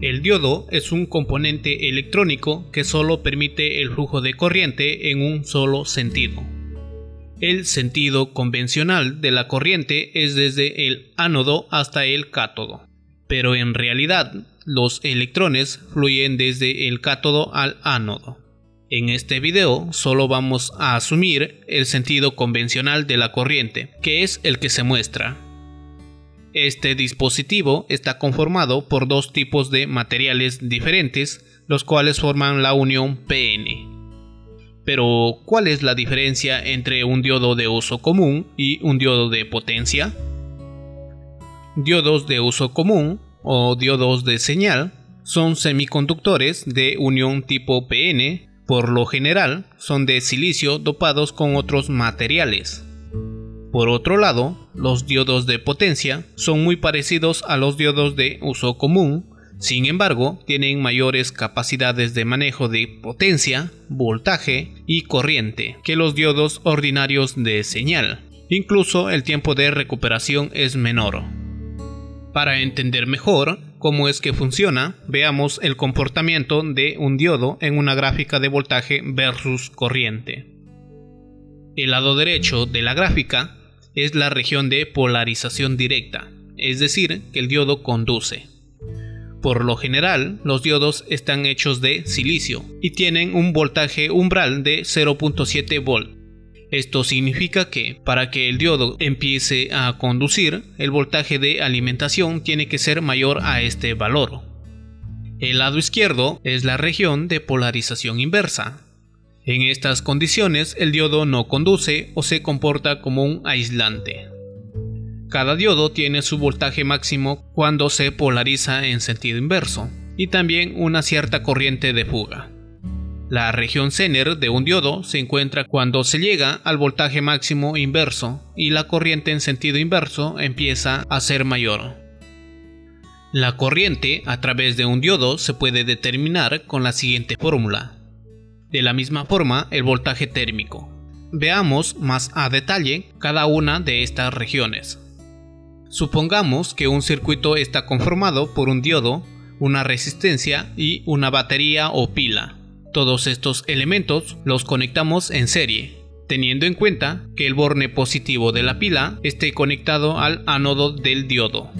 El diodo es un componente electrónico que solo permite el flujo de corriente en un solo sentido. El sentido convencional de la corriente es desde el ánodo hasta el cátodo, pero en realidad los electrones fluyen desde el cátodo al ánodo. En este video solo vamos a asumir el sentido convencional de la corriente, que es el que se muestra, este dispositivo está conformado por dos tipos de materiales diferentes, los cuales forman la unión PN. Pero, ¿cuál es la diferencia entre un diodo de uso común y un diodo de potencia? Diodos de uso común o diodos de señal son semiconductores de unión tipo PN, por lo general son de silicio dopados con otros materiales. Por otro lado, los diodos de potencia son muy parecidos a los diodos de uso común, sin embargo, tienen mayores capacidades de manejo de potencia, voltaje y corriente que los diodos ordinarios de señal. Incluso el tiempo de recuperación es menor. Para entender mejor cómo es que funciona, veamos el comportamiento de un diodo en una gráfica de voltaje versus corriente. El lado derecho de la gráfica es la región de polarización directa, es decir, que el diodo conduce. Por lo general, los diodos están hechos de silicio y tienen un voltaje umbral de 0.7 volt. Esto significa que, para que el diodo empiece a conducir, el voltaje de alimentación tiene que ser mayor a este valor. El lado izquierdo es la región de polarización inversa, en estas condiciones el diodo no conduce o se comporta como un aislante. Cada diodo tiene su voltaje máximo cuando se polariza en sentido inverso y también una cierta corriente de fuga. La región Zener de un diodo se encuentra cuando se llega al voltaje máximo inverso y la corriente en sentido inverso empieza a ser mayor. La corriente a través de un diodo se puede determinar con la siguiente fórmula. De la misma forma, el voltaje térmico. Veamos más a detalle cada una de estas regiones. Supongamos que un circuito está conformado por un diodo, una resistencia y una batería o pila. Todos estos elementos los conectamos en serie, teniendo en cuenta que el borne positivo de la pila esté conectado al ánodo del diodo.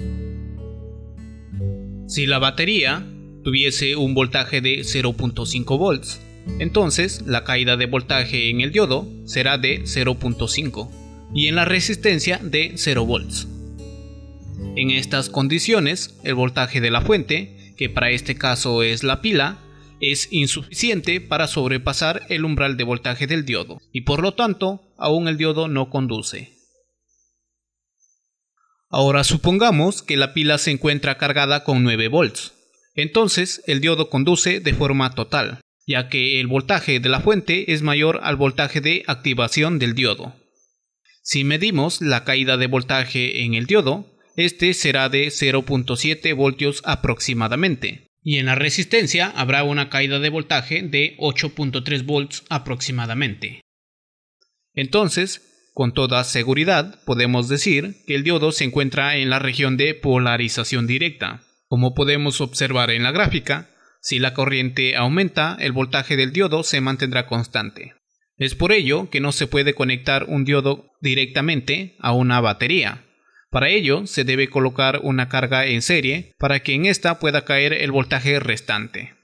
Si la batería tuviese un voltaje de 0.5 volts entonces, la caída de voltaje en el diodo será de 0.5 y en la resistencia de 0 volts. En estas condiciones, el voltaje de la fuente, que para este caso es la pila, es insuficiente para sobrepasar el umbral de voltaje del diodo y por lo tanto aún el diodo no conduce. Ahora supongamos que la pila se encuentra cargada con 9 volts. Entonces el diodo conduce de forma total, ya que el voltaje de la fuente es mayor al voltaje de activación del diodo. Si medimos la caída de voltaje en el diodo, este será de 0.7 voltios aproximadamente, y en la resistencia habrá una caída de voltaje de 8.3 volts aproximadamente. Entonces, con toda seguridad podemos decir que el diodo se encuentra en la región de polarización directa. Como podemos observar en la gráfica, si la corriente aumenta, el voltaje del diodo se mantendrá constante. Es por ello que no se puede conectar un diodo directamente a una batería. Para ello se debe colocar una carga en serie para que en esta pueda caer el voltaje restante.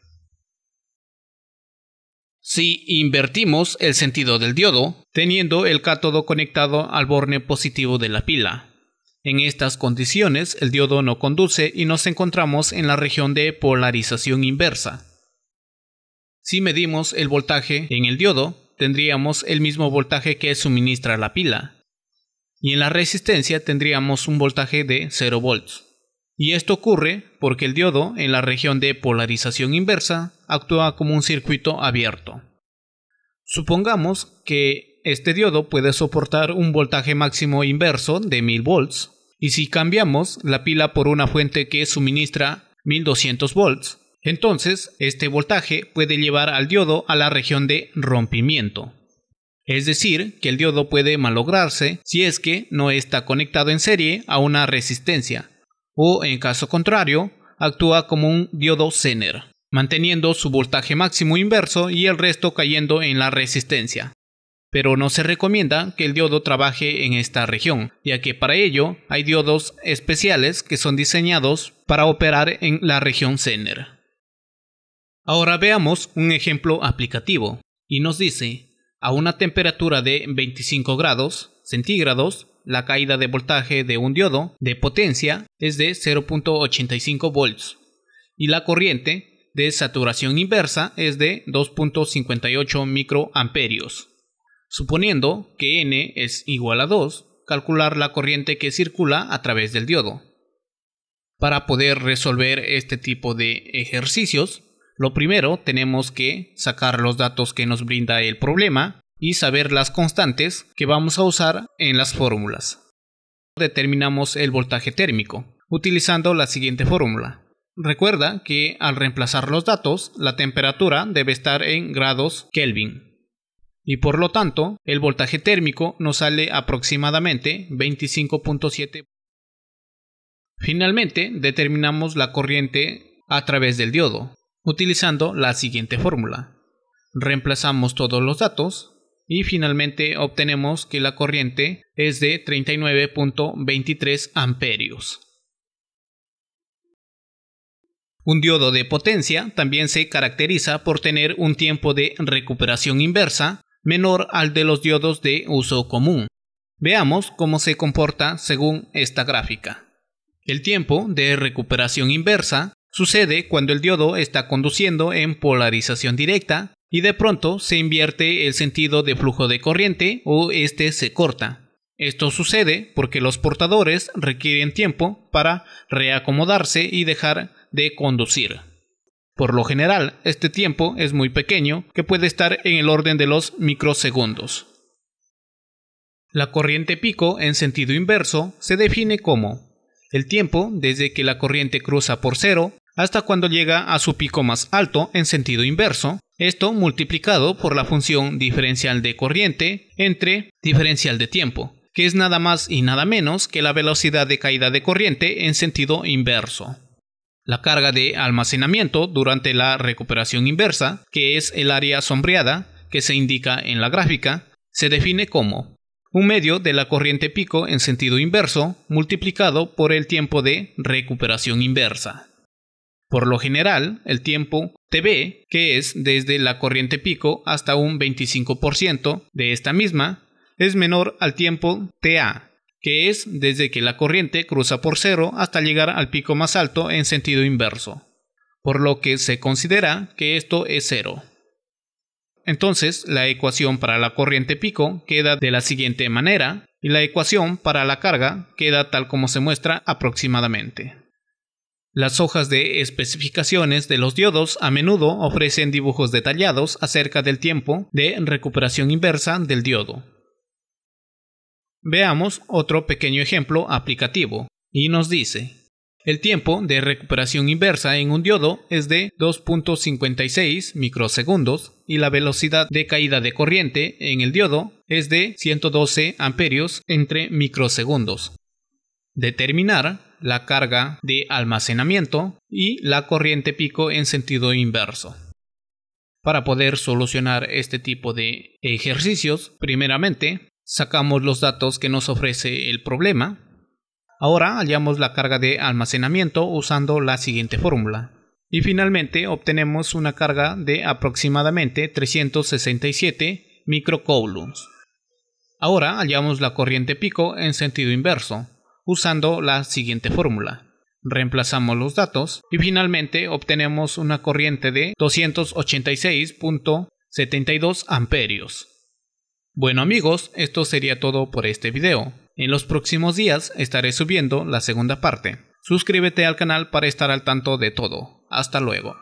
Si invertimos el sentido del diodo, teniendo el cátodo conectado al borne positivo de la pila, en estas condiciones, el diodo no conduce y nos encontramos en la región de polarización inversa. Si medimos el voltaje en el diodo, tendríamos el mismo voltaje que suministra la pila. Y en la resistencia tendríamos un voltaje de 0 volts. Y esto ocurre porque el diodo en la región de polarización inversa actúa como un circuito abierto. Supongamos que este diodo puede soportar un voltaje máximo inverso de 1000 volts y si cambiamos la pila por una fuente que suministra 1200 volts, entonces este voltaje puede llevar al diodo a la región de rompimiento. Es decir, que el diodo puede malograrse si es que no está conectado en serie a una resistencia, o en caso contrario, actúa como un diodo Zener, manteniendo su voltaje máximo inverso y el resto cayendo en la resistencia pero no se recomienda que el diodo trabaje en esta región, ya que para ello hay diodos especiales que son diseñados para operar en la región Zener. Ahora veamos un ejemplo aplicativo, y nos dice, a una temperatura de 25 grados centígrados, la caída de voltaje de un diodo de potencia es de 0.85 volts y la corriente de saturación inversa es de 2.58 microamperios. Suponiendo que n es igual a 2, calcular la corriente que circula a través del diodo. Para poder resolver este tipo de ejercicios, lo primero tenemos que sacar los datos que nos brinda el problema y saber las constantes que vamos a usar en las fórmulas. Determinamos el voltaje térmico utilizando la siguiente fórmula. Recuerda que al reemplazar los datos, la temperatura debe estar en grados Kelvin y por lo tanto el voltaje térmico nos sale aproximadamente 25.7. Finalmente determinamos la corriente a través del diodo utilizando la siguiente fórmula. Reemplazamos todos los datos y finalmente obtenemos que la corriente es de 39.23 amperios. Un diodo de potencia también se caracteriza por tener un tiempo de recuperación inversa menor al de los diodos de uso común. Veamos cómo se comporta según esta gráfica. El tiempo de recuperación inversa sucede cuando el diodo está conduciendo en polarización directa y de pronto se invierte el sentido de flujo de corriente o este se corta. Esto sucede porque los portadores requieren tiempo para reacomodarse y dejar de conducir. Por lo general, este tiempo es muy pequeño, que puede estar en el orden de los microsegundos. La corriente pico en sentido inverso se define como el tiempo desde que la corriente cruza por cero hasta cuando llega a su pico más alto en sentido inverso, esto multiplicado por la función diferencial de corriente entre diferencial de tiempo, que es nada más y nada menos que la velocidad de caída de corriente en sentido inverso la carga de almacenamiento durante la recuperación inversa, que es el área sombreada que se indica en la gráfica, se define como un medio de la corriente pico en sentido inverso multiplicado por el tiempo de recuperación inversa. Por lo general, el tiempo TB, que es desde la corriente pico hasta un 25% de esta misma, es menor al tiempo TA, que es desde que la corriente cruza por cero hasta llegar al pico más alto en sentido inverso, por lo que se considera que esto es cero. Entonces, la ecuación para la corriente pico queda de la siguiente manera y la ecuación para la carga queda tal como se muestra aproximadamente. Las hojas de especificaciones de los diodos a menudo ofrecen dibujos detallados acerca del tiempo de recuperación inversa del diodo, Veamos otro pequeño ejemplo aplicativo y nos dice, el tiempo de recuperación inversa en un diodo es de 2.56 microsegundos y la velocidad de caída de corriente en el diodo es de 112 amperios entre microsegundos. Determinar la carga de almacenamiento y la corriente pico en sentido inverso. Para poder solucionar este tipo de ejercicios, primeramente Sacamos los datos que nos ofrece el problema. Ahora hallamos la carga de almacenamiento usando la siguiente fórmula. Y finalmente obtenemos una carga de aproximadamente 367 microcoulombs. Ahora hallamos la corriente pico en sentido inverso, usando la siguiente fórmula. Reemplazamos los datos y finalmente obtenemos una corriente de 286.72 amperios. Bueno amigos, esto sería todo por este video. En los próximos días estaré subiendo la segunda parte. Suscríbete al canal para estar al tanto de todo. Hasta luego.